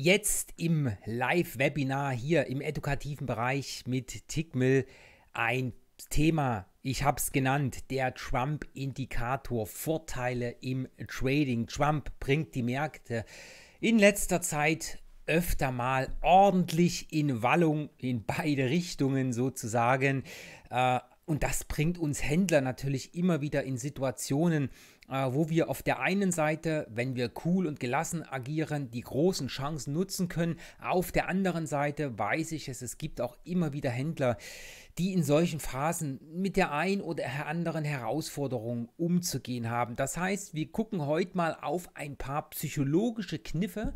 jetzt im Live-Webinar hier im edukativen Bereich mit Tickmill ein Thema, ich habe es genannt, der Trump-Indikator, Vorteile im Trading. Trump bringt die Märkte in letzter Zeit öfter mal ordentlich in Wallung in beide Richtungen sozusagen. Äh, und das bringt uns Händler natürlich immer wieder in Situationen, äh, wo wir auf der einen Seite, wenn wir cool und gelassen agieren, die großen Chancen nutzen können. Auf der anderen Seite weiß ich es, es gibt auch immer wieder Händler, die in solchen Phasen mit der einen oder anderen Herausforderung umzugehen haben. Das heißt, wir gucken heute mal auf ein paar psychologische Kniffe,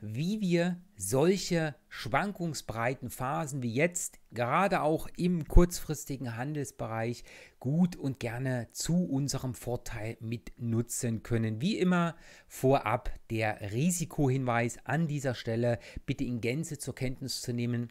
wie wir solche schwankungsbreiten Phasen wie jetzt, gerade auch im kurzfristigen Handelsbereich, gut und gerne zu unserem Vorteil mit nutzen können. Wie immer vorab der Risikohinweis an dieser Stelle, bitte in Gänze zur Kenntnis zu nehmen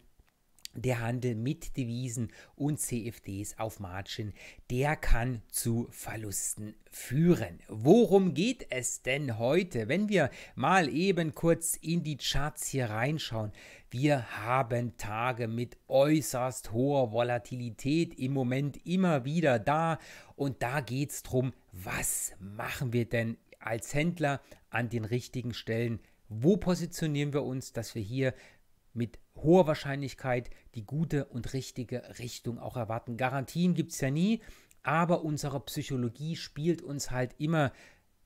der Handel mit Devisen und CFDs auf Margin, der kann zu Verlusten führen. Worum geht es denn heute? Wenn wir mal eben kurz in die Charts hier reinschauen, wir haben Tage mit äußerst hoher Volatilität im Moment immer wieder da und da geht es darum, was machen wir denn als Händler an den richtigen Stellen? Wo positionieren wir uns, dass wir hier mit hoher Wahrscheinlichkeit die gute und richtige Richtung auch erwarten. Garantien gibt es ja nie, aber unsere Psychologie spielt uns halt immer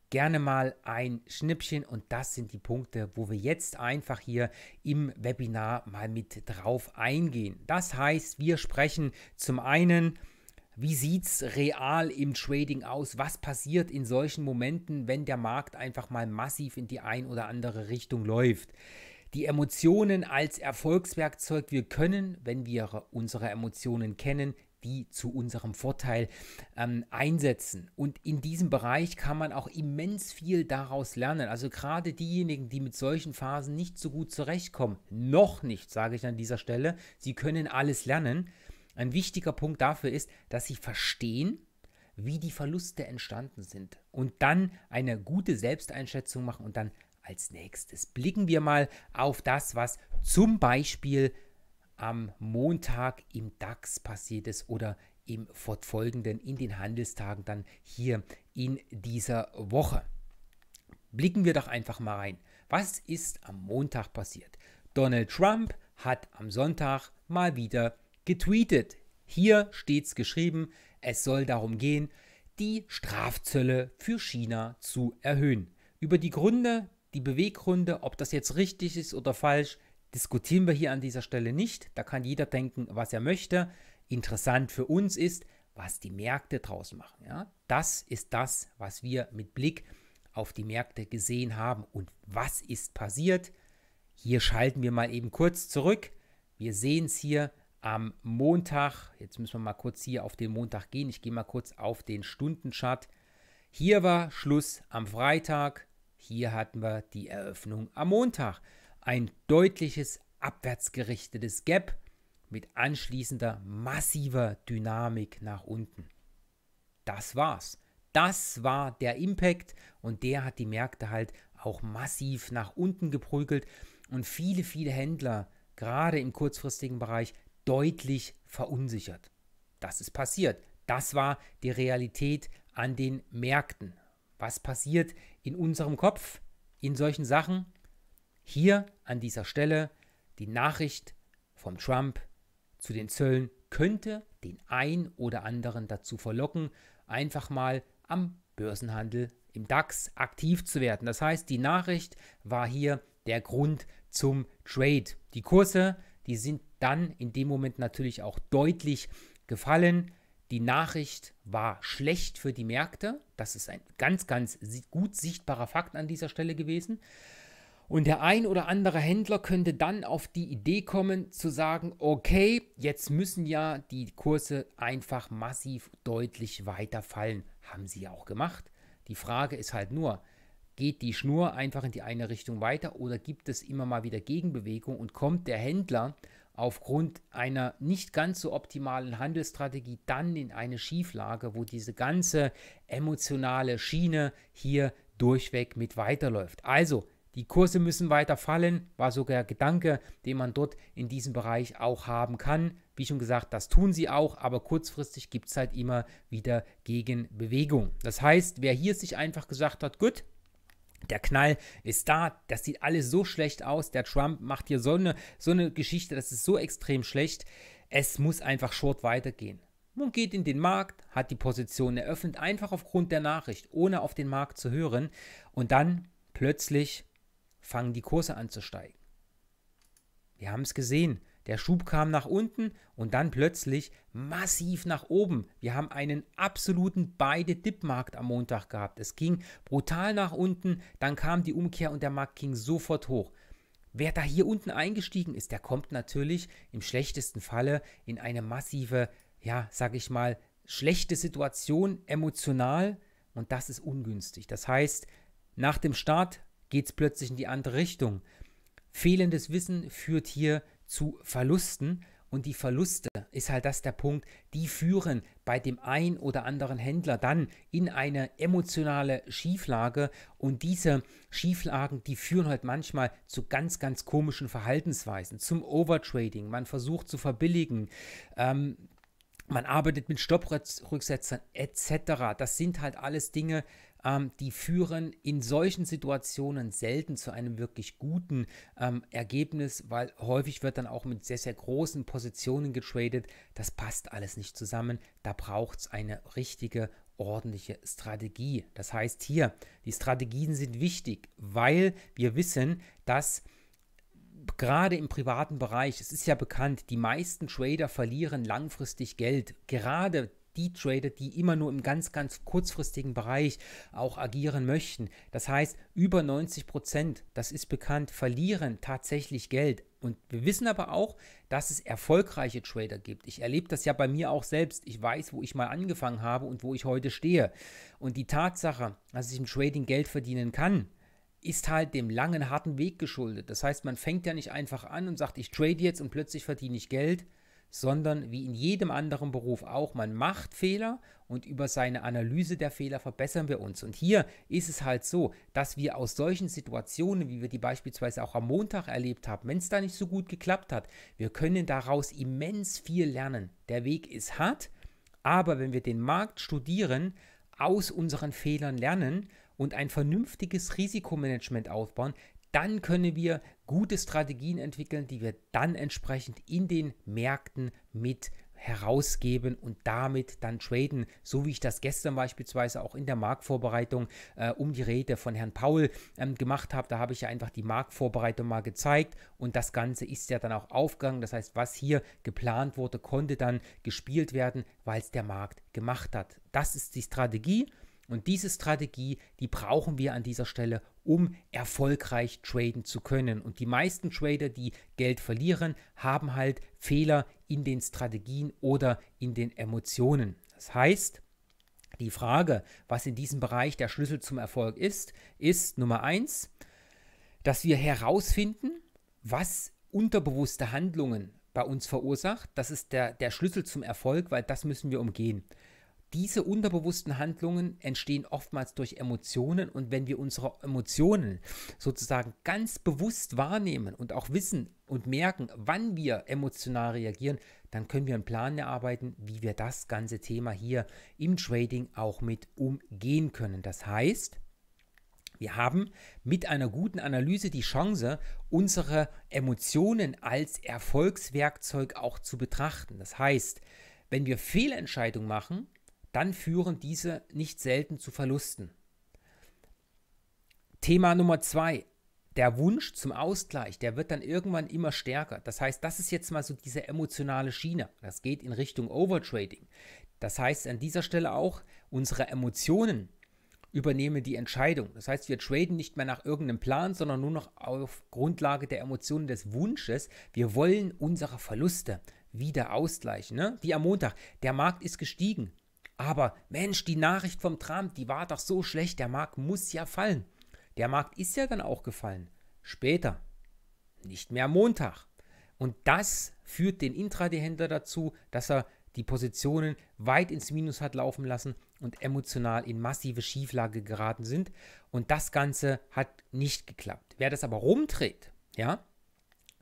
gerne mal ein Schnippchen und das sind die Punkte, wo wir jetzt einfach hier im Webinar mal mit drauf eingehen. Das heißt, wir sprechen zum einen wie sieht es real im Trading aus? Was passiert in solchen Momenten, wenn der Markt einfach mal massiv in die ein oder andere Richtung läuft? die Emotionen als Erfolgswerkzeug. Wir können, wenn wir unsere Emotionen kennen, die zu unserem Vorteil ähm, einsetzen. Und in diesem Bereich kann man auch immens viel daraus lernen. Also gerade diejenigen, die mit solchen Phasen nicht so gut zurechtkommen, noch nicht, sage ich an dieser Stelle, sie können alles lernen. Ein wichtiger Punkt dafür ist, dass sie verstehen, wie die Verluste entstanden sind und dann eine gute Selbsteinschätzung machen und dann als nächstes blicken wir mal auf das, was zum Beispiel am Montag im DAX passiert ist oder im fortfolgenden in den Handelstagen dann hier in dieser Woche. Blicken wir doch einfach mal rein. Was ist am Montag passiert? Donald Trump hat am Sonntag mal wieder getweetet. Hier steht es geschrieben, es soll darum gehen, die Strafzölle für China zu erhöhen. Über die Gründe die Beweggründe, ob das jetzt richtig ist oder falsch, diskutieren wir hier an dieser Stelle nicht. Da kann jeder denken, was er möchte. Interessant für uns ist, was die Märkte draus machen. Ja? Das ist das, was wir mit Blick auf die Märkte gesehen haben. Und was ist passiert? Hier schalten wir mal eben kurz zurück. Wir sehen es hier am Montag. Jetzt müssen wir mal kurz hier auf den Montag gehen. Ich gehe mal kurz auf den Stundenchart. Hier war Schluss am Freitag. Hier hatten wir die Eröffnung am Montag. Ein deutliches abwärtsgerichtetes Gap mit anschließender massiver Dynamik nach unten. Das war's. Das war der Impact und der hat die Märkte halt auch massiv nach unten geprügelt und viele, viele Händler, gerade im kurzfristigen Bereich, deutlich verunsichert. Das ist passiert. Das war die Realität an den Märkten. Was passiert, in unserem Kopf, in solchen Sachen, hier an dieser Stelle die Nachricht vom Trump zu den Zöllen könnte den ein oder anderen dazu verlocken, einfach mal am Börsenhandel im DAX aktiv zu werden. Das heißt, die Nachricht war hier der Grund zum Trade. Die Kurse, die sind dann in dem Moment natürlich auch deutlich gefallen die Nachricht war schlecht für die Märkte. Das ist ein ganz, ganz gut sichtbarer Fakt an dieser Stelle gewesen. Und der ein oder andere Händler könnte dann auf die Idee kommen zu sagen, okay, jetzt müssen ja die Kurse einfach massiv deutlich weiter fallen. Haben sie ja auch gemacht. Die Frage ist halt nur, geht die Schnur einfach in die eine Richtung weiter oder gibt es immer mal wieder Gegenbewegung und kommt der Händler aufgrund einer nicht ganz so optimalen Handelsstrategie dann in eine Schieflage, wo diese ganze emotionale Schiene hier durchweg mit weiterläuft. Also, die Kurse müssen weiter fallen, war sogar der Gedanke, den man dort in diesem Bereich auch haben kann. Wie schon gesagt, das tun sie auch, aber kurzfristig gibt es halt immer wieder Gegenbewegung. Das heißt, wer hier sich einfach gesagt hat, gut, der Knall ist da, das sieht alles so schlecht aus. Der Trump macht hier so eine, so eine Geschichte, das ist so extrem schlecht. Es muss einfach short weitergehen. Man geht in den Markt, hat die Position eröffnet, einfach aufgrund der Nachricht, ohne auf den Markt zu hören. Und dann plötzlich fangen die Kurse an zu steigen. Wir haben es gesehen. Der Schub kam nach unten und dann plötzlich massiv nach oben. Wir haben einen absoluten beide Dip-Markt am Montag gehabt. Es ging brutal nach unten, dann kam die Umkehr und der Markt ging sofort hoch. Wer da hier unten eingestiegen ist, der kommt natürlich im schlechtesten Falle in eine massive, ja, sag ich mal, schlechte Situation emotional und das ist ungünstig. Das heißt, nach dem Start geht es plötzlich in die andere Richtung. Fehlendes Wissen führt hier zu Verlusten. Und die Verluste ist halt das der Punkt, die führen bei dem ein oder anderen Händler dann in eine emotionale Schieflage. Und diese Schieflagen, die führen halt manchmal zu ganz, ganz komischen Verhaltensweisen, zum Overtrading. Man versucht zu verbilligen. Ähm, man arbeitet mit Stopprücksetzern etc. Das sind halt alles Dinge, ähm, die führen in solchen Situationen selten zu einem wirklich guten ähm, Ergebnis, weil häufig wird dann auch mit sehr, sehr großen Positionen getradet. Das passt alles nicht zusammen. Da braucht es eine richtige, ordentliche Strategie. Das heißt hier, die Strategien sind wichtig, weil wir wissen, dass Gerade im privaten Bereich, es ist ja bekannt, die meisten Trader verlieren langfristig Geld. Gerade die Trader, die immer nur im ganz, ganz kurzfristigen Bereich auch agieren möchten. Das heißt, über 90 Prozent, das ist bekannt, verlieren tatsächlich Geld. Und wir wissen aber auch, dass es erfolgreiche Trader gibt. Ich erlebe das ja bei mir auch selbst. Ich weiß, wo ich mal angefangen habe und wo ich heute stehe. Und die Tatsache, dass ich im Trading Geld verdienen kann, ist halt dem langen, harten Weg geschuldet. Das heißt, man fängt ja nicht einfach an und sagt, ich trade jetzt und plötzlich verdiene ich Geld, sondern wie in jedem anderen Beruf auch, man macht Fehler und über seine Analyse der Fehler verbessern wir uns. Und hier ist es halt so, dass wir aus solchen Situationen, wie wir die beispielsweise auch am Montag erlebt haben, wenn es da nicht so gut geklappt hat, wir können daraus immens viel lernen. Der Weg ist hart, aber wenn wir den Markt studieren, aus unseren Fehlern lernen und ein vernünftiges Risikomanagement aufbauen, dann können wir gute Strategien entwickeln, die wir dann entsprechend in den Märkten mit herausgeben und damit dann traden, so wie ich das gestern beispielsweise auch in der Marktvorbereitung äh, um die Rede von Herrn Paul ähm, gemacht habe. Da habe ich ja einfach die Marktvorbereitung mal gezeigt und das Ganze ist ja dann auch aufgegangen. Das heißt, was hier geplant wurde, konnte dann gespielt werden, weil es der Markt gemacht hat. Das ist die Strategie und diese Strategie, die brauchen wir an dieser Stelle, um erfolgreich traden zu können. Und die meisten Trader, die Geld verlieren, haben halt Fehler in den Strategien oder in den Emotionen. Das heißt, die Frage, was in diesem Bereich der Schlüssel zum Erfolg ist, ist Nummer eins, dass wir herausfinden, was unterbewusste Handlungen bei uns verursacht. Das ist der, der Schlüssel zum Erfolg, weil das müssen wir umgehen. Diese unterbewussten Handlungen entstehen oftmals durch Emotionen und wenn wir unsere Emotionen sozusagen ganz bewusst wahrnehmen und auch wissen und merken, wann wir emotional reagieren, dann können wir einen Plan erarbeiten, wie wir das ganze Thema hier im Trading auch mit umgehen können. Das heißt, wir haben mit einer guten Analyse die Chance, unsere Emotionen als Erfolgswerkzeug auch zu betrachten. Das heißt, wenn wir Fehlentscheidungen machen, dann führen diese nicht selten zu Verlusten. Thema Nummer zwei, der Wunsch zum Ausgleich, der wird dann irgendwann immer stärker. Das heißt, das ist jetzt mal so diese emotionale Schiene. Das geht in Richtung Overtrading. Das heißt an dieser Stelle auch, unsere Emotionen übernehmen die Entscheidung. Das heißt, wir traden nicht mehr nach irgendeinem Plan, sondern nur noch auf Grundlage der Emotionen des Wunsches. Wir wollen unsere Verluste wieder ausgleichen. Ne? Wie am Montag. Der Markt ist gestiegen. Aber Mensch, die Nachricht vom Trump, die war doch so schlecht, der Markt muss ja fallen. Der Markt ist ja dann auch gefallen. Später. Nicht mehr am Montag. Und das führt den Intraday-Händler dazu, dass er die Positionen weit ins Minus hat laufen lassen und emotional in massive Schieflage geraten sind. Und das Ganze hat nicht geklappt. Wer das aber rumdreht, ja,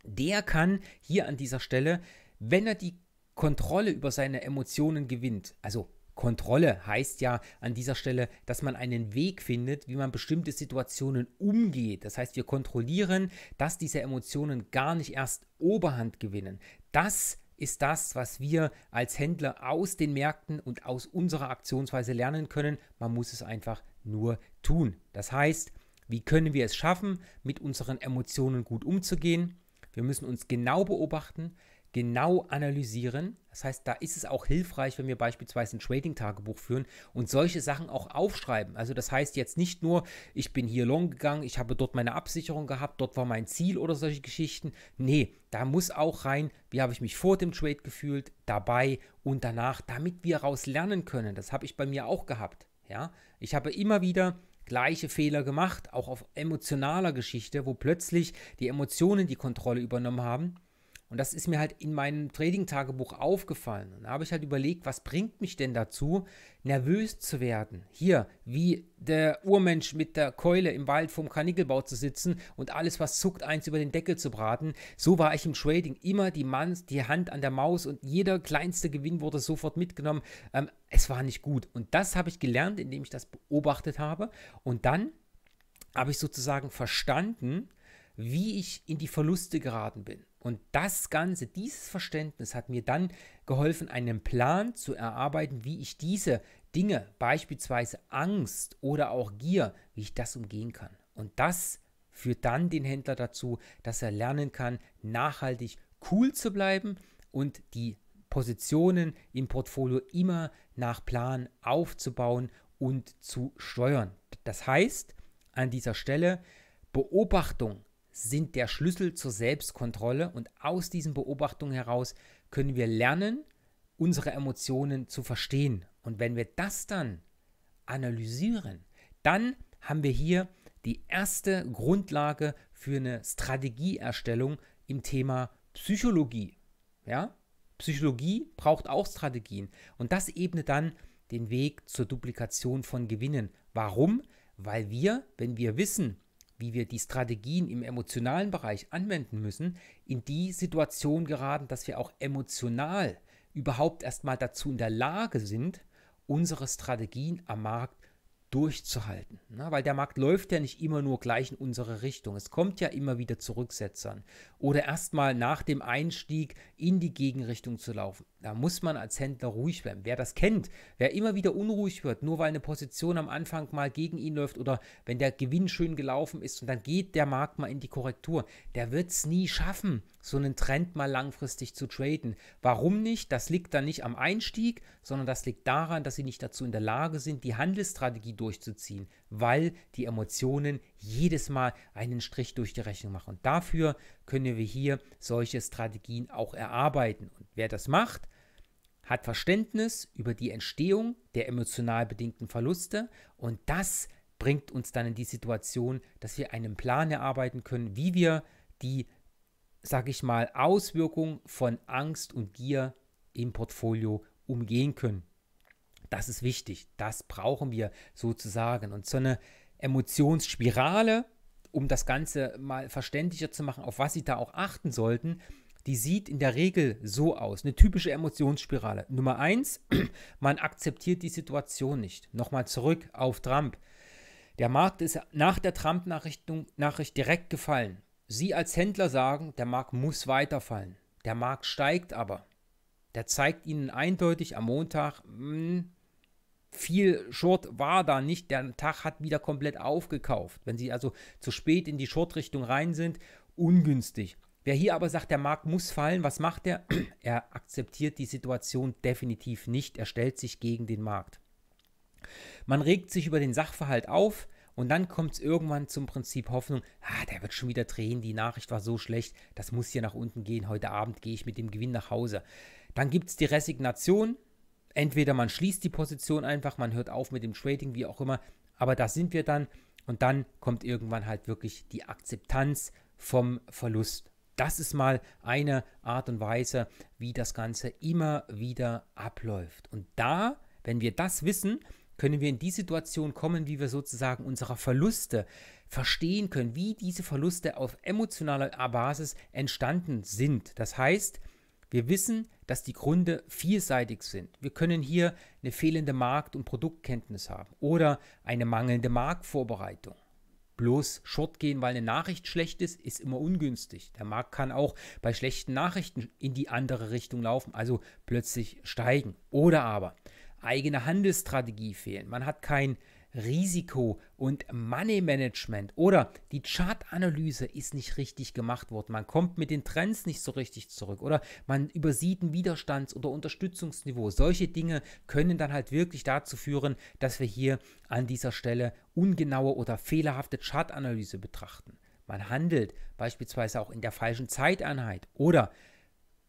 der kann hier an dieser Stelle, wenn er die Kontrolle über seine Emotionen gewinnt, also Kontrolle heißt ja an dieser Stelle, dass man einen Weg findet, wie man bestimmte Situationen umgeht. Das heißt, wir kontrollieren, dass diese Emotionen gar nicht erst Oberhand gewinnen. Das ist das, was wir als Händler aus den Märkten und aus unserer Aktionsweise lernen können. Man muss es einfach nur tun. Das heißt, wie können wir es schaffen, mit unseren Emotionen gut umzugehen? Wir müssen uns genau beobachten genau analysieren. Das heißt, da ist es auch hilfreich, wenn wir beispielsweise ein Trading-Tagebuch führen und solche Sachen auch aufschreiben. Also das heißt jetzt nicht nur, ich bin hier long gegangen, ich habe dort meine Absicherung gehabt, dort war mein Ziel oder solche Geschichten. Nee, da muss auch rein, wie habe ich mich vor dem Trade gefühlt, dabei und danach, damit wir raus lernen können. Das habe ich bei mir auch gehabt. Ja, ich habe immer wieder gleiche Fehler gemacht, auch auf emotionaler Geschichte, wo plötzlich die Emotionen die Kontrolle übernommen haben und das ist mir halt in meinem Trading-Tagebuch aufgefallen. Und da habe ich halt überlegt, was bringt mich denn dazu, nervös zu werden? Hier, wie der Urmensch mit der Keule im Wald vom Karnickelbau zu sitzen und alles, was zuckt, eins über den Deckel zu braten. So war ich im Trading. Immer die, Mann, die Hand an der Maus und jeder kleinste Gewinn wurde sofort mitgenommen. Ähm, es war nicht gut. Und das habe ich gelernt, indem ich das beobachtet habe. Und dann habe ich sozusagen verstanden, wie ich in die Verluste geraten bin. Und das Ganze, dieses Verständnis hat mir dann geholfen, einen Plan zu erarbeiten, wie ich diese Dinge, beispielsweise Angst oder auch Gier, wie ich das umgehen kann. Und das führt dann den Händler dazu, dass er lernen kann, nachhaltig cool zu bleiben und die Positionen im Portfolio immer nach Plan aufzubauen und zu steuern. Das heißt, an dieser Stelle Beobachtung sind der Schlüssel zur Selbstkontrolle und aus diesen Beobachtungen heraus können wir lernen, unsere Emotionen zu verstehen. Und wenn wir das dann analysieren, dann haben wir hier die erste Grundlage für eine Strategieerstellung im Thema Psychologie. Ja? Psychologie braucht auch Strategien und das ebnet dann den Weg zur Duplikation von Gewinnen. Warum? Weil wir, wenn wir wissen, wie wir die Strategien im emotionalen Bereich anwenden müssen, in die Situation geraten, dass wir auch emotional überhaupt erstmal dazu in der Lage sind, unsere Strategien am Markt durchzuhalten. Ne? Weil der Markt läuft ja nicht immer nur gleich in unsere Richtung. Es kommt ja immer wieder zu Rücksetzern. Oder erstmal nach dem Einstieg in die Gegenrichtung zu laufen. Da muss man als Händler ruhig bleiben. Wer das kennt, wer immer wieder unruhig wird, nur weil eine Position am Anfang mal gegen ihn läuft oder wenn der Gewinn schön gelaufen ist und dann geht der Markt mal in die Korrektur, der wird es nie schaffen, so einen Trend mal langfristig zu traden. Warum nicht? Das liegt dann nicht am Einstieg, sondern das liegt daran, dass sie nicht dazu in der Lage sind, die Handelsstrategie durchzuziehen, weil die Emotionen jedes Mal einen Strich durch die Rechnung machen. Und dafür können wir hier solche Strategien auch erarbeiten. Und wer das macht, hat Verständnis über die Entstehung der emotional bedingten Verluste und das bringt uns dann in die Situation, dass wir einen Plan erarbeiten können, wie wir die sage ich mal, Auswirkungen von Angst und Gier im Portfolio umgehen können. Das ist wichtig. Das brauchen wir sozusagen. Und so eine Emotionsspirale, um das Ganze mal verständlicher zu machen, auf was Sie da auch achten sollten, die sieht in der Regel so aus. Eine typische Emotionsspirale. Nummer eins, man akzeptiert die Situation nicht. Nochmal zurück auf Trump. Der Markt ist nach der Trump-Nachricht direkt gefallen. Sie als Händler sagen, der Markt muss weiterfallen. Der Markt steigt aber. Der zeigt Ihnen eindeutig am Montag, mh, hm, viel Short war da nicht. Der Tag hat wieder komplett aufgekauft. Wenn Sie also zu spät in die Short-Richtung rein sind, ungünstig. Wer hier aber sagt, der Markt muss fallen, was macht er? Er akzeptiert die Situation definitiv nicht. Er stellt sich gegen den Markt. Man regt sich über den Sachverhalt auf, und dann kommt es irgendwann zum Prinzip Hoffnung, ah, der wird schon wieder drehen, die Nachricht war so schlecht, das muss hier nach unten gehen, heute Abend gehe ich mit dem Gewinn nach Hause. Dann gibt es die Resignation, entweder man schließt die Position einfach, man hört auf mit dem Trading, wie auch immer, aber da sind wir dann und dann kommt irgendwann halt wirklich die Akzeptanz vom Verlust. Das ist mal eine Art und Weise, wie das Ganze immer wieder abläuft. Und da, wenn wir das wissen, können wir in die Situation kommen, wie wir sozusagen unsere Verluste verstehen können, wie diese Verluste auf emotionaler Basis entstanden sind. Das heißt, wir wissen, dass die Gründe vielseitig sind. Wir können hier eine fehlende Markt- und Produktkenntnis haben oder eine mangelnde Marktvorbereitung. Bloß short gehen, weil eine Nachricht schlecht ist, ist immer ungünstig. Der Markt kann auch bei schlechten Nachrichten in die andere Richtung laufen, also plötzlich steigen. Oder aber eigene Handelsstrategie fehlen. Man hat kein Risiko- und Money-Management oder die Chartanalyse ist nicht richtig gemacht worden. Man kommt mit den Trends nicht so richtig zurück oder man übersieht ein Widerstands- oder Unterstützungsniveau. Solche Dinge können dann halt wirklich dazu führen, dass wir hier an dieser Stelle ungenaue oder fehlerhafte Chartanalyse betrachten. Man handelt beispielsweise auch in der falschen Zeiteinheit oder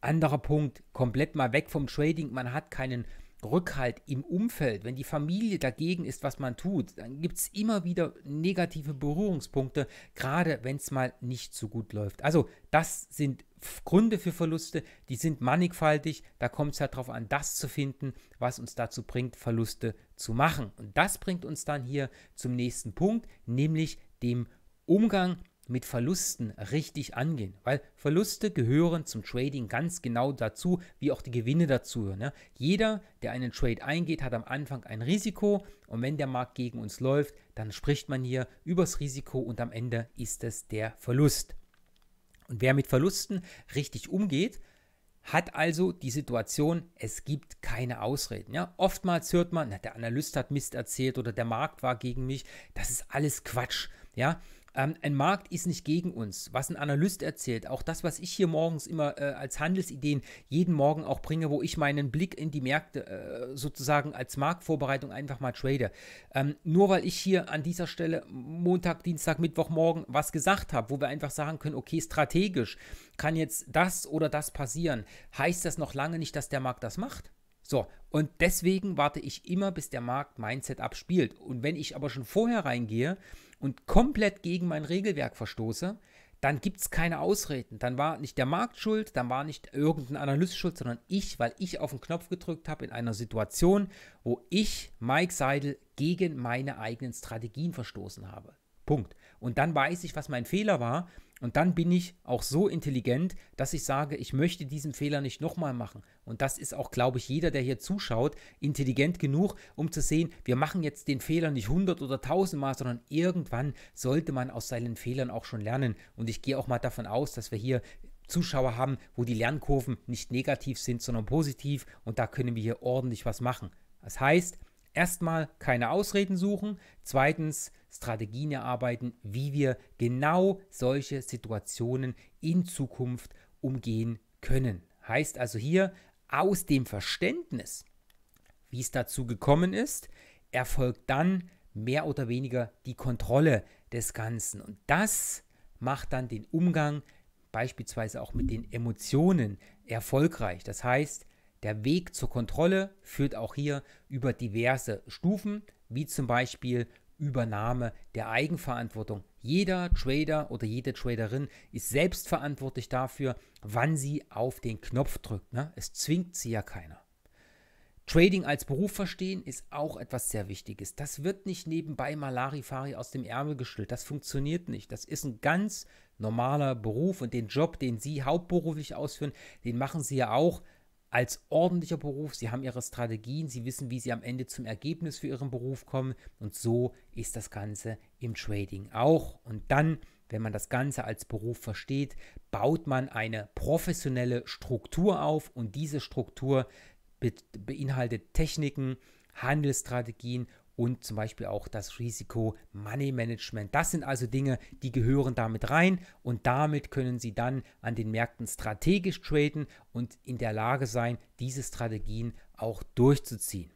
anderer Punkt, komplett mal weg vom Trading. Man hat keinen Rückhalt im Umfeld, wenn die Familie dagegen ist, was man tut, dann gibt es immer wieder negative Berührungspunkte, gerade wenn es mal nicht so gut läuft. Also das sind Gründe für Verluste, die sind mannigfaltig. Da kommt es halt darauf an, das zu finden, was uns dazu bringt, Verluste zu machen. Und das bringt uns dann hier zum nächsten Punkt, nämlich dem Umgang mit Verlusten richtig angehen, weil Verluste gehören zum Trading ganz genau dazu, wie auch die Gewinne dazu. Ne? Jeder, der einen Trade eingeht, hat am Anfang ein Risiko und wenn der Markt gegen uns läuft, dann spricht man hier übers Risiko und am Ende ist es der Verlust. Und wer mit Verlusten richtig umgeht, hat also die Situation, es gibt keine Ausreden. Ja? Oftmals hört man, na, der Analyst hat Mist erzählt oder der Markt war gegen mich. Das ist alles Quatsch. Ja? Ähm, ein Markt ist nicht gegen uns. Was ein Analyst erzählt, auch das, was ich hier morgens immer äh, als Handelsideen jeden Morgen auch bringe, wo ich meinen Blick in die Märkte äh, sozusagen als Marktvorbereitung einfach mal trade. Ähm, nur weil ich hier an dieser Stelle Montag, Dienstag, Mittwoch, Morgen was gesagt habe, wo wir einfach sagen können, okay, strategisch kann jetzt das oder das passieren, heißt das noch lange nicht, dass der Markt das macht. So, und deswegen warte ich immer, bis der Markt mein Setup spielt. Und wenn ich aber schon vorher reingehe und komplett gegen mein Regelwerk verstoße, dann gibt es keine Ausreden. Dann war nicht der Markt schuld, dann war nicht irgendein Analyst schuld, sondern ich, weil ich auf den Knopf gedrückt habe in einer Situation, wo ich, Mike Seidel, gegen meine eigenen Strategien verstoßen habe. Punkt. Und dann weiß ich, was mein Fehler war und dann bin ich auch so intelligent, dass ich sage, ich möchte diesen Fehler nicht nochmal machen. Und das ist auch, glaube ich, jeder, der hier zuschaut, intelligent genug, um zu sehen, wir machen jetzt den Fehler nicht 100 oder 1000 Mal, sondern irgendwann sollte man aus seinen Fehlern auch schon lernen. Und ich gehe auch mal davon aus, dass wir hier Zuschauer haben, wo die Lernkurven nicht negativ sind, sondern positiv. Und da können wir hier ordentlich was machen. Das heißt, erstmal keine Ausreden suchen. Zweitens, Strategien erarbeiten, wie wir genau solche Situationen in Zukunft umgehen können. Heißt also hier aus dem Verständnis, wie es dazu gekommen ist, erfolgt dann mehr oder weniger die Kontrolle des Ganzen. Und das macht dann den Umgang beispielsweise auch mit den Emotionen erfolgreich. Das heißt, der Weg zur Kontrolle führt auch hier über diverse Stufen, wie zum Beispiel Übernahme der Eigenverantwortung. Jeder Trader oder jede Traderin ist selbstverantwortlich dafür, wann sie auf den Knopf drückt. Ne? Es zwingt sie ja keiner. Trading als Beruf verstehen ist auch etwas sehr Wichtiges. Das wird nicht nebenbei Malarifari aus dem Ärmel geschüttelt. Das funktioniert nicht. Das ist ein ganz normaler Beruf und den Job, den Sie hauptberuflich ausführen, den machen Sie ja auch als ordentlicher Beruf. Sie haben ihre Strategien, sie wissen, wie sie am Ende zum Ergebnis für ihren Beruf kommen. Und so ist das Ganze im Trading auch. Und dann, wenn man das Ganze als Beruf versteht, baut man eine professionelle Struktur auf. Und diese Struktur be beinhaltet Techniken, Handelsstrategien und zum Beispiel auch das Risiko Money Management. Das sind also Dinge, die gehören damit rein und damit können Sie dann an den Märkten strategisch traden und in der Lage sein, diese Strategien auch durchzuziehen.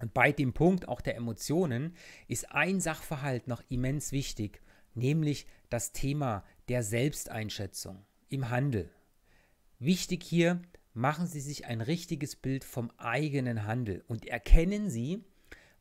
Und bei dem Punkt auch der Emotionen ist ein Sachverhalt noch immens wichtig, nämlich das Thema der Selbsteinschätzung im Handel. Wichtig hier, machen Sie sich ein richtiges Bild vom eigenen Handel und erkennen Sie,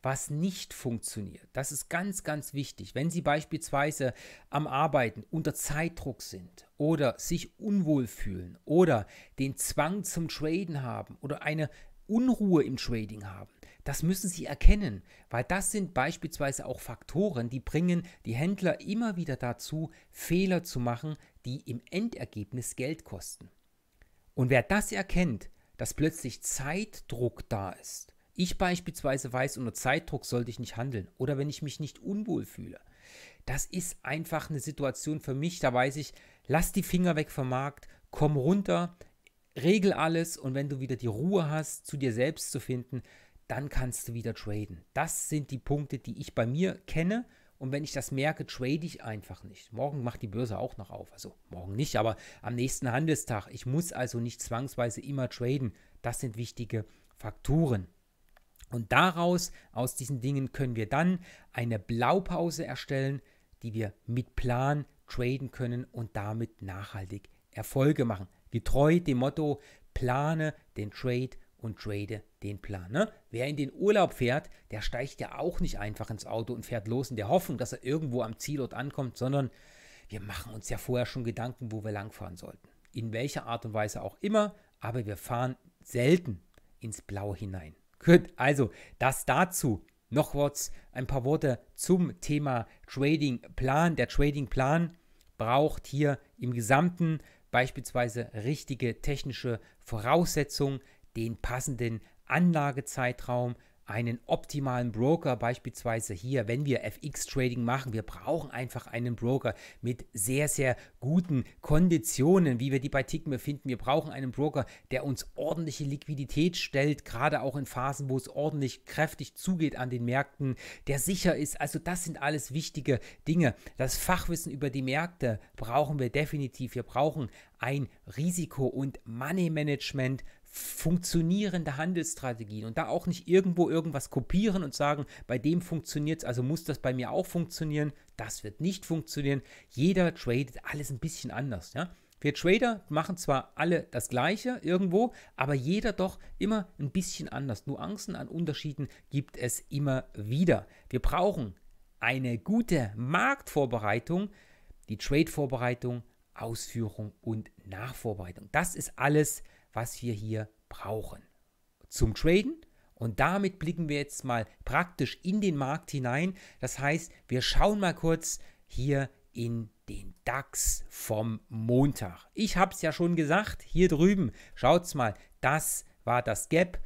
was nicht funktioniert. Das ist ganz, ganz wichtig. Wenn Sie beispielsweise am Arbeiten unter Zeitdruck sind oder sich unwohl fühlen oder den Zwang zum Traden haben oder eine Unruhe im Trading haben, das müssen Sie erkennen, weil das sind beispielsweise auch Faktoren, die bringen die Händler immer wieder dazu, Fehler zu machen, die im Endergebnis Geld kosten. Und wer das erkennt, dass plötzlich Zeitdruck da ist, ich beispielsweise weiß, unter Zeitdruck sollte ich nicht handeln oder wenn ich mich nicht unwohl fühle. Das ist einfach eine Situation für mich, da weiß ich, lass die Finger weg vom Markt, komm runter, regel alles und wenn du wieder die Ruhe hast, zu dir selbst zu finden, dann kannst du wieder traden. Das sind die Punkte, die ich bei mir kenne. Und wenn ich das merke, trade ich einfach nicht. Morgen macht die Börse auch noch auf. Also morgen nicht, aber am nächsten Handelstag. Ich muss also nicht zwangsweise immer traden. Das sind wichtige Faktoren. Und daraus, aus diesen Dingen, können wir dann eine Blaupause erstellen, die wir mit Plan traden können und damit nachhaltig Erfolge machen. Getreu dem Motto, plane den Trade und trade den Plan. Ne? Wer in den Urlaub fährt, der steigt ja auch nicht einfach ins Auto und fährt los in der Hoffnung, dass er irgendwo am Zielort ankommt, sondern wir machen uns ja vorher schon Gedanken, wo wir langfahren sollten. In welcher Art und Weise auch immer, aber wir fahren selten ins Blaue hinein. Gut, also das dazu. Noch was, ein paar Worte zum Thema Trading-Plan. Der Trading-Plan braucht hier im Gesamten beispielsweise richtige technische Voraussetzungen, den passenden Anlagezeitraum, einen optimalen Broker, beispielsweise hier, wenn wir FX-Trading machen. Wir brauchen einfach einen Broker mit sehr, sehr guten Konditionen, wie wir die bei Tickme finden. Wir brauchen einen Broker, der uns ordentliche Liquidität stellt, gerade auch in Phasen, wo es ordentlich kräftig zugeht an den Märkten, der sicher ist. Also das sind alles wichtige Dinge. Das Fachwissen über die Märkte brauchen wir definitiv. Wir brauchen ein Risiko- und Money-Management funktionierende Handelsstrategien und da auch nicht irgendwo irgendwas kopieren und sagen, bei dem funktioniert es, also muss das bei mir auch funktionieren. Das wird nicht funktionieren. Jeder tradet alles ein bisschen anders. Ja? Wir Trader machen zwar alle das Gleiche irgendwo, aber jeder doch immer ein bisschen anders. Nuancen an Unterschieden gibt es immer wieder. Wir brauchen eine gute Marktvorbereitung, die Trade-Vorbereitung, Ausführung und Nachvorbereitung. Das ist alles was wir hier brauchen zum Traden. Und damit blicken wir jetzt mal praktisch in den Markt hinein. Das heißt, wir schauen mal kurz hier in den DAX vom Montag. Ich habe es ja schon gesagt, hier drüben, schaut's mal, das war das Gap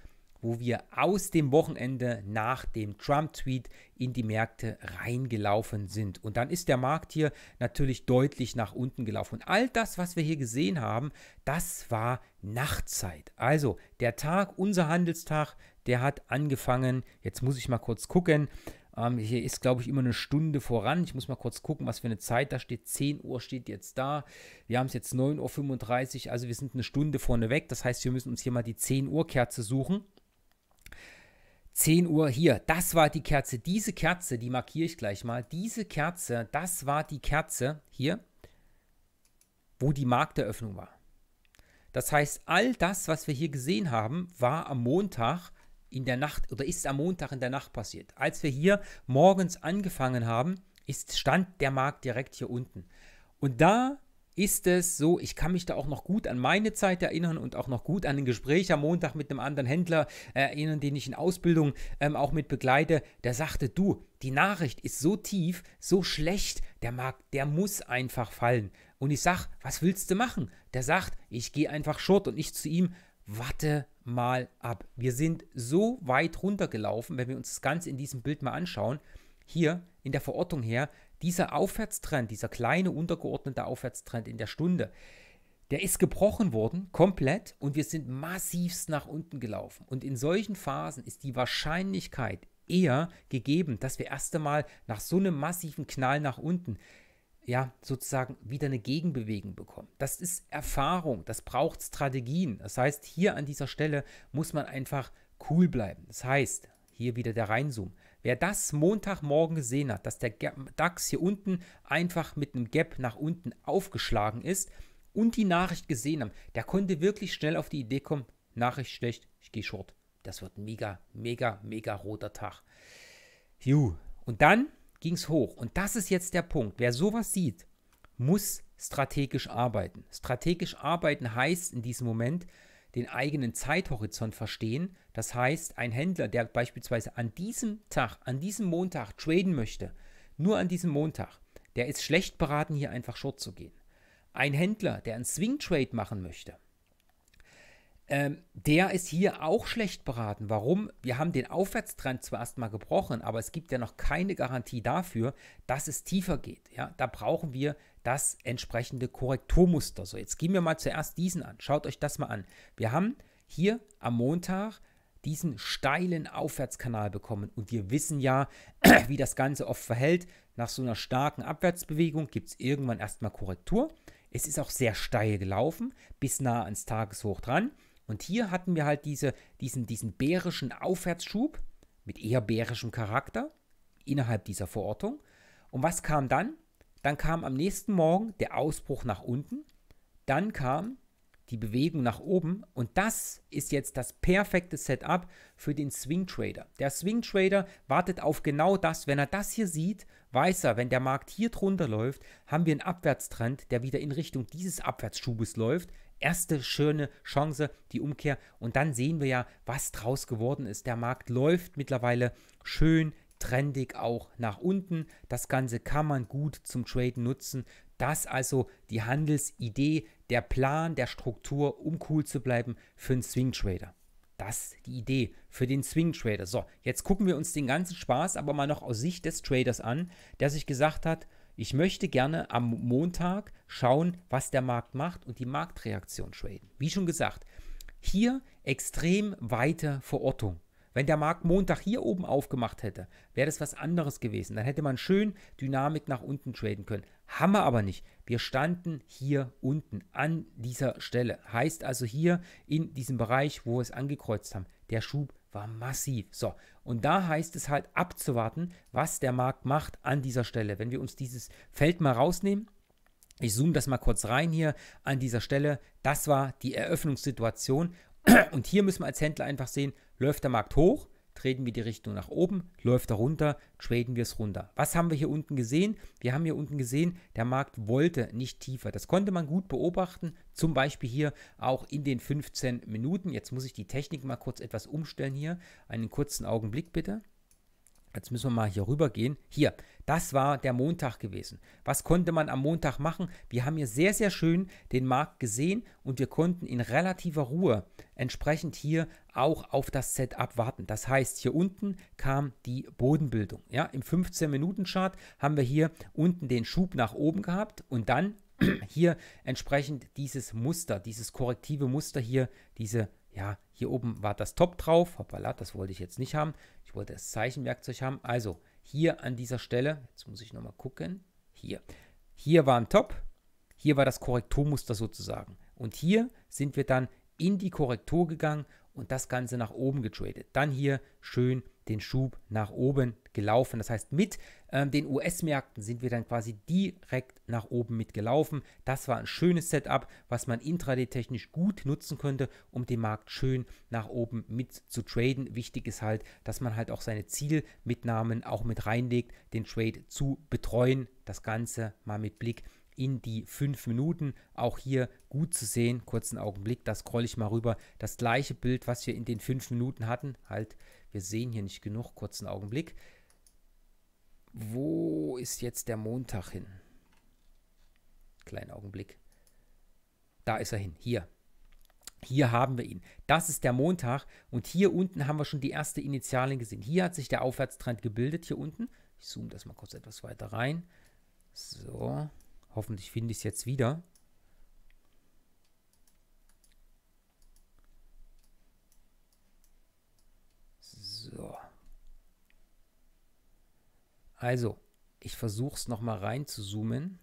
wo wir aus dem Wochenende nach dem Trump-Tweet in die Märkte reingelaufen sind. Und dann ist der Markt hier natürlich deutlich nach unten gelaufen. Und all das, was wir hier gesehen haben, das war Nachtzeit. Also der Tag, unser Handelstag, der hat angefangen. Jetzt muss ich mal kurz gucken. Ähm, hier ist, glaube ich, immer eine Stunde voran. Ich muss mal kurz gucken, was für eine Zeit da steht. 10 Uhr steht jetzt da. Wir haben es jetzt 9.35 Uhr, also wir sind eine Stunde vorne weg. Das heißt, wir müssen uns hier mal die 10 Uhr Kerze suchen. 10 Uhr hier, das war die Kerze, diese Kerze, die markiere ich gleich mal, diese Kerze, das war die Kerze hier, wo die Markteröffnung war. Das heißt, all das, was wir hier gesehen haben, war am Montag in der Nacht oder ist am Montag in der Nacht passiert. Als wir hier morgens angefangen haben, ist, stand der Markt direkt hier unten. Und da ist es so, ich kann mich da auch noch gut an meine Zeit erinnern und auch noch gut an ein Gespräch am Montag mit einem anderen Händler erinnern, den ich in Ausbildung ähm, auch mit begleite, der sagte, du, die Nachricht ist so tief, so schlecht, der Markt, der muss einfach fallen. Und ich sage, was willst du machen? Der sagt, ich gehe einfach short und ich zu ihm, warte mal ab. Wir sind so weit runtergelaufen, wenn wir uns das Ganze in diesem Bild mal anschauen, hier in der Verortung her, dieser Aufwärtstrend, dieser kleine untergeordnete Aufwärtstrend in der Stunde, der ist gebrochen worden, komplett, und wir sind massivst nach unten gelaufen. Und in solchen Phasen ist die Wahrscheinlichkeit eher gegeben, dass wir erst einmal nach so einem massiven Knall nach unten ja, sozusagen wieder eine Gegenbewegung bekommen. Das ist Erfahrung, das braucht Strategien. Das heißt, hier an dieser Stelle muss man einfach cool bleiben. Das heißt, hier wieder der Reinzoom. Wer das Montagmorgen gesehen hat, dass der DAX hier unten einfach mit einem Gap nach unten aufgeschlagen ist und die Nachricht gesehen hat, der konnte wirklich schnell auf die Idee kommen, Nachricht schlecht, ich gehe short. Das wird ein mega, mega, mega roter Tag. Juh. Und dann ging es hoch. Und das ist jetzt der Punkt. Wer sowas sieht, muss strategisch arbeiten. Strategisch arbeiten heißt in diesem Moment, den eigenen Zeithorizont verstehen. Das heißt, ein Händler, der beispielsweise an diesem Tag, an diesem Montag traden möchte, nur an diesem Montag, der ist schlecht beraten, hier einfach short zu gehen. Ein Händler, der einen Swing Trade machen möchte, ähm, der ist hier auch schlecht beraten. Warum? Wir haben den Aufwärtstrend zwar erstmal gebrochen, aber es gibt ja noch keine Garantie dafür, dass es tiefer geht. Ja, da brauchen wir das entsprechende Korrekturmuster. So, jetzt gehen wir mal zuerst diesen an. Schaut euch das mal an. Wir haben hier am Montag diesen steilen Aufwärtskanal bekommen. Und wir wissen ja, wie das Ganze oft verhält. Nach so einer starken Abwärtsbewegung gibt es irgendwann erstmal Korrektur. Es ist auch sehr steil gelaufen, bis nah ans Tageshoch dran. Und hier hatten wir halt diese, diesen, diesen bärischen Aufwärtsschub mit eher bärischem Charakter innerhalb dieser Verortung. Und was kam dann? Dann kam am nächsten Morgen der Ausbruch nach unten. Dann kam die Bewegung nach oben. Und das ist jetzt das perfekte Setup für den Swing Trader. Der Swing Trader wartet auf genau das. Wenn er das hier sieht, weiß er, wenn der Markt hier drunter läuft, haben wir einen Abwärtstrend, der wieder in Richtung dieses Abwärtsschubes läuft erste schöne Chance, die Umkehr. Und dann sehen wir ja, was draus geworden ist. Der Markt läuft mittlerweile schön trendig auch nach unten. Das Ganze kann man gut zum Traden nutzen. Das also die Handelsidee, der Plan, der Struktur, um cool zu bleiben für einen Swing Trader. Das ist die Idee für den Swing Trader. So, jetzt gucken wir uns den ganzen Spaß aber mal noch aus Sicht des Traders an, der sich gesagt hat, ich möchte gerne am Montag schauen, was der Markt macht und die Marktreaktion traden. Wie schon gesagt, hier extrem weite Verortung. Wenn der Markt Montag hier oben aufgemacht hätte, wäre das was anderes gewesen. Dann hätte man schön Dynamik nach unten traden können. Haben wir aber nicht. Wir standen hier unten an dieser Stelle. Heißt also hier in diesem Bereich, wo wir es angekreuzt haben, der Schub war massiv. So, und da heißt es halt abzuwarten, was der Markt macht an dieser Stelle. Wenn wir uns dieses Feld mal rausnehmen, ich zoome das mal kurz rein hier an dieser Stelle, das war die Eröffnungssituation. Und hier müssen wir als Händler einfach sehen, läuft der Markt hoch, treten wir die Richtung nach oben, läuft er runter, traden wir es runter. Was haben wir hier unten gesehen? Wir haben hier unten gesehen, der Markt wollte nicht tiefer. Das konnte man gut beobachten, zum Beispiel hier auch in den 15 Minuten. Jetzt muss ich die Technik mal kurz etwas umstellen hier. Einen kurzen Augenblick bitte. Jetzt müssen wir mal hier rüber gehen. Hier, das war der Montag gewesen. Was konnte man am Montag machen? Wir haben hier sehr, sehr schön den Markt gesehen und wir konnten in relativer Ruhe entsprechend hier auch auf das Setup warten. Das heißt, hier unten kam die Bodenbildung. Ja, Im 15-Minuten-Chart haben wir hier unten den Schub nach oben gehabt und dann hier entsprechend dieses Muster, dieses korrektive Muster hier, diese ja, hier oben war das Top drauf. Hoppala, das wollte ich jetzt nicht haben. Ich wollte das Zeichenwerkzeug haben. Also hier an dieser Stelle, jetzt muss ich nochmal gucken, hier. Hier war ein Top, hier war das Korrekturmuster sozusagen. Und hier sind wir dann in die Korrektur gegangen und das Ganze nach oben getradet. Dann hier schön den Schub nach oben gelaufen. Das heißt, mit ähm, den US-Märkten sind wir dann quasi direkt nach oben mitgelaufen. Das war ein schönes Setup, was man intraday-technisch gut nutzen könnte, um den Markt schön nach oben mit zu traden. Wichtig ist halt, dass man halt auch seine Zielmitnahmen auch mit reinlegt, den Trade zu betreuen. Das Ganze mal mit Blick in die 5 Minuten. Auch hier gut zu sehen, kurzen Augenblick, da scrolle ich mal rüber. Das gleiche Bild, was wir in den 5 Minuten hatten, halt wir sehen hier nicht genug, kurzen Augenblick. Wo ist jetzt der Montag hin? Kleinen Augenblick. Da ist er hin, hier. Hier haben wir ihn. Das ist der Montag und hier unten haben wir schon die erste Initialien gesehen. Hier hat sich der Aufwärtstrend gebildet, hier unten. Ich zoome das mal kurz etwas weiter rein. So, hoffentlich finde ich es jetzt wieder. Also, ich versuche es nochmal rein zu zoomen.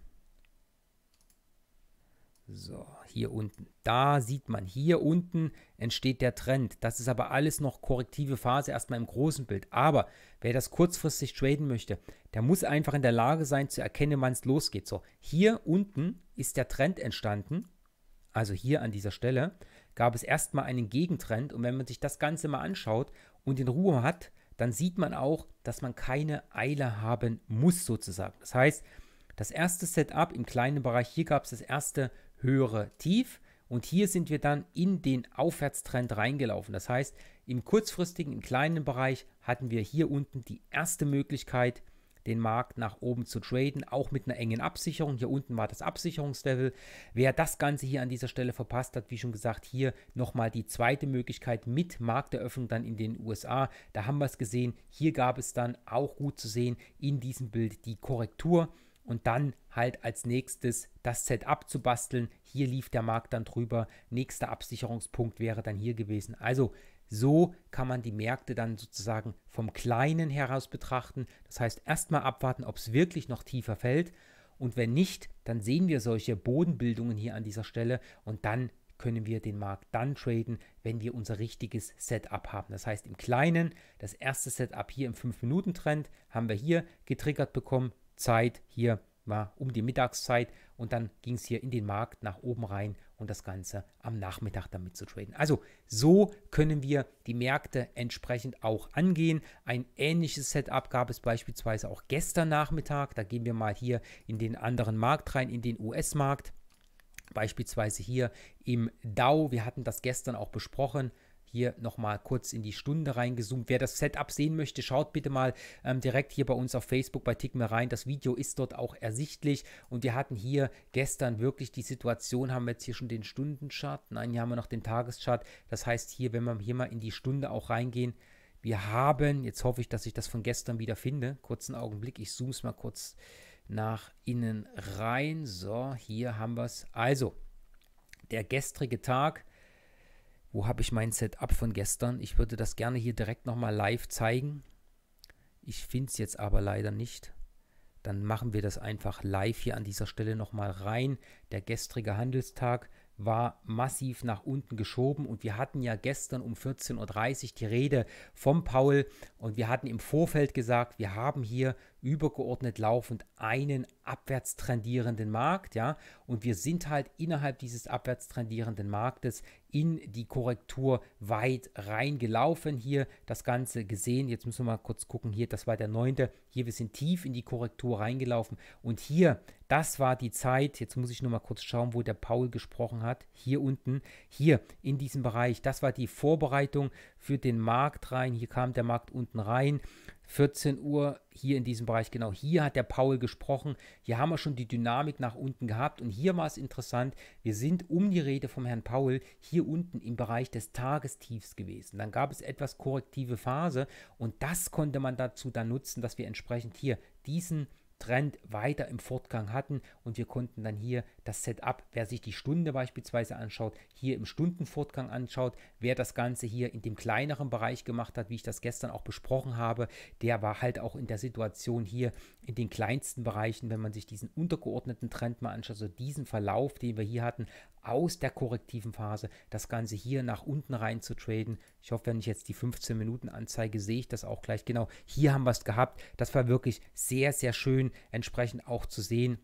So, hier unten. Da sieht man, hier unten entsteht der Trend. Das ist aber alles noch korrektive Phase, erstmal im großen Bild. Aber wer das kurzfristig traden möchte, der muss einfach in der Lage sein zu erkennen, wann es losgeht. So, hier unten ist der Trend entstanden. Also hier an dieser Stelle gab es erstmal einen Gegentrend. Und wenn man sich das Ganze mal anschaut und in Ruhe hat, dann sieht man auch, dass man keine Eile haben muss sozusagen. Das heißt, das erste Setup im kleinen Bereich, hier gab es das erste höhere Tief und hier sind wir dann in den Aufwärtstrend reingelaufen. Das heißt, im kurzfristigen, im kleinen Bereich hatten wir hier unten die erste Möglichkeit, den Markt nach oben zu traden, auch mit einer engen Absicherung. Hier unten war das Absicherungslevel. Wer das Ganze hier an dieser Stelle verpasst hat, wie schon gesagt, hier nochmal die zweite Möglichkeit mit Markteröffnung dann in den USA. Da haben wir es gesehen. Hier gab es dann auch gut zu sehen in diesem Bild die Korrektur und dann halt als nächstes das Set abzubasteln. Hier lief der Markt dann drüber. Nächster Absicherungspunkt wäre dann hier gewesen. Also so kann man die Märkte dann sozusagen vom Kleinen heraus betrachten. Das heißt, erstmal abwarten, ob es wirklich noch tiefer fällt. Und wenn nicht, dann sehen wir solche Bodenbildungen hier an dieser Stelle und dann können wir den Markt dann traden, wenn wir unser richtiges Setup haben. Das heißt, im Kleinen, das erste Setup hier im 5-Minuten-Trend haben wir hier getriggert bekommen. Zeit hier war um die Mittagszeit und dann ging es hier in den Markt nach oben rein und das Ganze am Nachmittag damit zu traden. Also so können wir die Märkte entsprechend auch angehen. Ein ähnliches Setup gab es beispielsweise auch gestern Nachmittag. Da gehen wir mal hier in den anderen Markt rein, in den US-Markt. Beispielsweise hier im Dow. Wir hatten das gestern auch besprochen hier nochmal kurz in die Stunde reingezoomt. Wer das Setup sehen möchte, schaut bitte mal ähm, direkt hier bei uns auf Facebook bei Tickme rein. Das Video ist dort auch ersichtlich und wir hatten hier gestern wirklich die Situation, haben wir jetzt hier schon den Stundenchart, nein, hier haben wir noch den Tageschart. Das heißt hier, wenn wir hier mal in die Stunde auch reingehen, wir haben, jetzt hoffe ich, dass ich das von gestern wieder finde, kurzen Augenblick, ich zoome es mal kurz nach innen rein. So, hier haben wir es. Also, der gestrige Tag, wo habe ich mein Setup von gestern? Ich würde das gerne hier direkt nochmal live zeigen. Ich finde es jetzt aber leider nicht. Dann machen wir das einfach live hier an dieser Stelle nochmal rein. Der gestrige Handelstag war massiv nach unten geschoben und wir hatten ja gestern um 14.30 Uhr die Rede vom Paul und wir hatten im Vorfeld gesagt, wir haben hier übergeordnet laufend einen abwärts trendierenden Markt, ja, und wir sind halt innerhalb dieses abwärts trendierenden Marktes in die Korrektur weit reingelaufen. Hier das Ganze gesehen. Jetzt müssen wir mal kurz gucken. Hier, das war der 9. Hier, wir sind tief in die Korrektur reingelaufen. Und hier, das war die Zeit. Jetzt muss ich nur mal kurz schauen, wo der Paul gesprochen hat. Hier unten, hier in diesem Bereich. Das war die Vorbereitung für den Markt rein. Hier kam der Markt unten rein. 14 Uhr hier in diesem Bereich, genau hier hat der Paul gesprochen. Hier haben wir schon die Dynamik nach unten gehabt und hier war es interessant, wir sind um die Rede vom Herrn Paul hier unten im Bereich des Tagestiefs gewesen. Dann gab es etwas korrektive Phase und das konnte man dazu dann nutzen, dass wir entsprechend hier diesen Trend weiter im Fortgang hatten und wir konnten dann hier das Setup, wer sich die Stunde beispielsweise anschaut, hier im Stundenfortgang anschaut, wer das Ganze hier in dem kleineren Bereich gemacht hat, wie ich das gestern auch besprochen habe, der war halt auch in der Situation hier in den kleinsten Bereichen, wenn man sich diesen untergeordneten Trend mal anschaut, also diesen Verlauf, den wir hier hatten, aus der korrektiven Phase, das Ganze hier nach unten rein zu traden. Ich hoffe, wenn ich jetzt die 15 Minuten anzeige, sehe ich das auch gleich genau. Hier haben wir es gehabt. Das war wirklich sehr, sehr schön, entsprechend auch zu sehen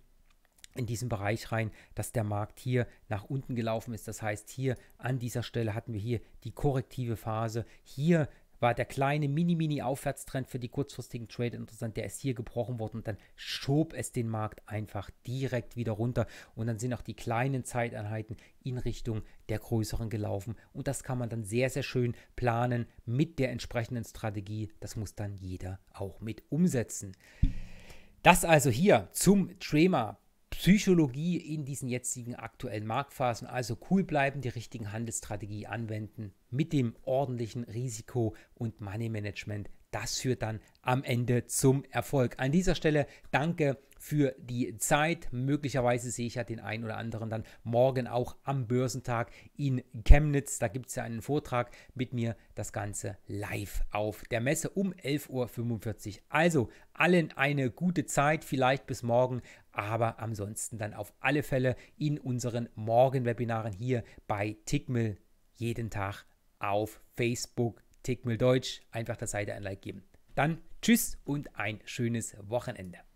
in diesen Bereich rein, dass der Markt hier nach unten gelaufen ist. Das heißt, hier an dieser Stelle hatten wir hier die korrektive Phase. Hier war der kleine Mini-Mini-Aufwärtstrend für die kurzfristigen Trade interessant. Der ist hier gebrochen worden und dann schob es den Markt einfach direkt wieder runter. Und dann sind auch die kleinen Zeiteinheiten in Richtung der größeren gelaufen. Und das kann man dann sehr, sehr schön planen mit der entsprechenden Strategie. Das muss dann jeder auch mit umsetzen. Das also hier zum Trema Psychologie in diesen jetzigen aktuellen Marktphasen. Also cool bleiben, die richtigen Handelsstrategie anwenden mit dem ordentlichen Risiko und Money Management. Das führt dann am Ende zum Erfolg. An dieser Stelle danke für die Zeit. Möglicherweise sehe ich ja den einen oder anderen dann morgen auch am Börsentag in Chemnitz. Da gibt es ja einen Vortrag mit mir, das Ganze live auf der Messe um 11.45 Uhr. Also allen eine gute Zeit, vielleicht bis morgen, aber ansonsten dann auf alle Fälle in unseren Morgenwebinaren hier bei Tickmill jeden Tag auf Facebook Tickmill Deutsch. Einfach der Seite ein Like geben. Dann tschüss und ein schönes Wochenende.